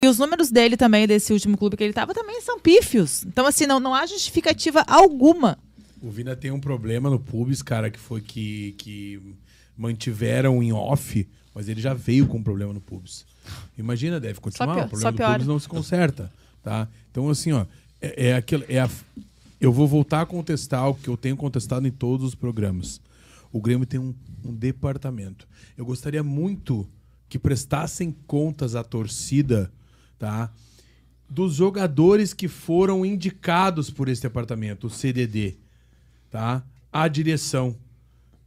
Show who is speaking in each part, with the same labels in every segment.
Speaker 1: E os números dele também, desse último clube que ele estava, também são pífios. Então, assim, não, não há justificativa alguma. O Vina tem um problema no Pubis, cara, que foi que, que mantiveram em off, mas ele já veio com um problema no Pubis. Imagina, deve continuar. Pior, o problema do piora. Pubis não se conserta. Tá? Então, assim, ó, é, é aquilo. É a, eu vou voltar a contestar o que eu tenho contestado em todos os programas. O Grêmio tem um, um departamento. Eu gostaria muito que prestassem contas à torcida tá? Dos jogadores que foram indicados por esse departamento, o CDD, tá? A direção.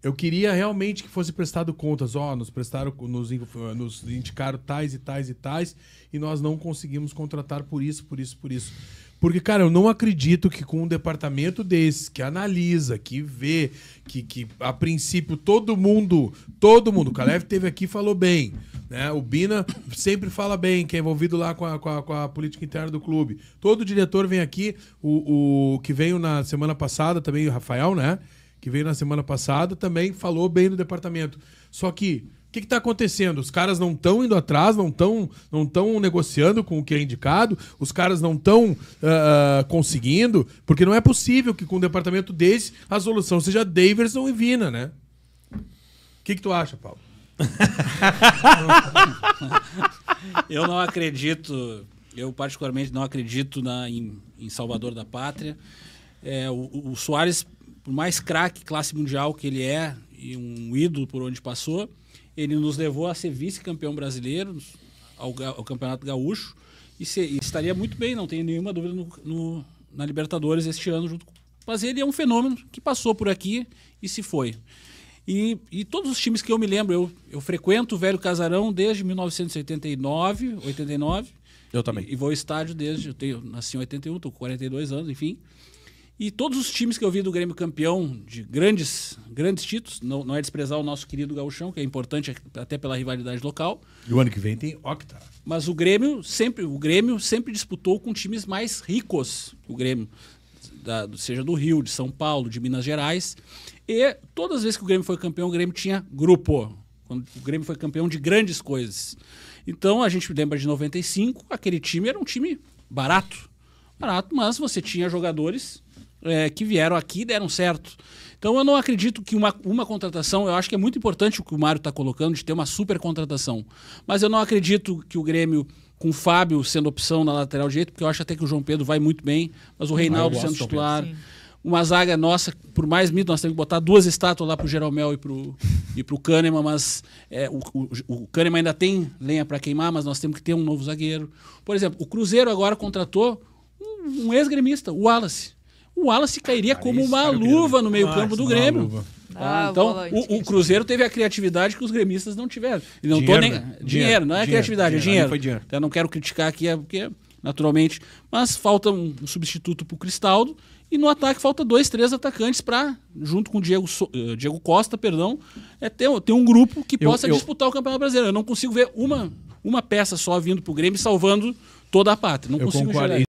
Speaker 1: Eu queria realmente que fosse prestado contas. Ó, oh, nos prestaram, nos, nos indicaram tais e tais e tais, e nós não conseguimos contratar por isso, por isso, por isso. Porque, cara, eu não acredito que com um departamento desse, que analisa, que vê, que, que a princípio todo mundo, todo mundo, o Kalev teve aqui e falou bem. Né? O Bina sempre fala bem, que é envolvido lá com a, com a, com a política interna do clube. Todo diretor vem aqui, o, o que veio na semana passada também, o Rafael, né? Que veio na semana passada, também falou bem do departamento. Só que o que está acontecendo? Os caras não estão indo atrás, não estão não tão negociando com o que é indicado, os caras não estão uh, ah, ah, conseguindo, porque não é possível que com um departamento desse a solução seja Daverson e Vina, né? O que, que tu acha,
Speaker 2: Paulo? eu não acredito, eu particularmente não acredito na, em, em Salvador da Pátria. É, o, o Soares, por mais craque, classe mundial que ele é, e um ídolo por onde passou, ele nos levou a ser vice-campeão brasileiro ao, ao, Campeonato Gaúcho e, se, e, estaria muito bem, não tenho nenhuma dúvida, no, no, na Libertadores este ano junto com mas ele é um fenômeno que passou por aqui e se foi. E, e todos os times que eu me lembro, eu, eu frequento o Velho Casarão desde 1989, 89. Eu também. E, e vou ao estádio desde, eu tenho, nasci em 81, estou com 42 anos, enfim. E todos os times que eu vi do Grêmio campeão de grandes, grandes títulos, não, não é desprezar o nosso querido Gauchão, que é importante até pela rivalidade local. E o ano que vem tem Octa. Mas o Grêmio sempre, o Grêmio sempre disputou com times mais ricos que o Grêmio da, seja do Rio, de São Paulo, de Minas Gerais. E todas as vezes que o Grêmio foi campeão, o Grêmio tinha grupo. Quando o Grêmio foi campeão de grandes coisas. Então a gente lembra de 95, aquele time era um time barato. Barato, mas você tinha jogadores é, que vieram aqui e deram certo. Então eu não acredito que uma, uma contratação, eu acho que é muito importante o que o Mário está colocando, de ter uma super contratação. Mas eu não acredito que o Grêmio com o Fábio sendo opção na lateral direita, porque eu acho até que o João Pedro vai muito bem, mas o Reinaldo sendo titular. Uma zaga nossa, por mais mito, nós temos que botar duas estátuas lá pro Jeromel e pro, e pro Kahneman, mas é, o, o, o Kahneman ainda tem lenha para queimar, mas nós temos que ter um novo zagueiro. Por exemplo, o Cruzeiro agora contratou um, um ex-gremista, o Wallace. O Wallace cairia ah, como uma luva no meio-campo do Grêmio. Ah, ah, então, o, o, Cruzeiro teve a criatividade que os gremistas não tiveram. E não dinheiro, tô nem... Né? dinheiro, não é dinheiro, criatividade, dinheiro, é dinheiro. Então, não quero criticar aqui, é porque, naturalmente. Mas falta um substituto para o Cristaldo. E no ataque falta dois, três atacantes para, junto com o Diego, so... Eh, Diego Costa, perdão, é ter, ter um grupo que possa eu, eu... disputar o Campeonato Brasileiro. Eu não consigo ver uma, uma peça só vindo para o Grêmio salvando toda a pátria. Não eu consigo concordo.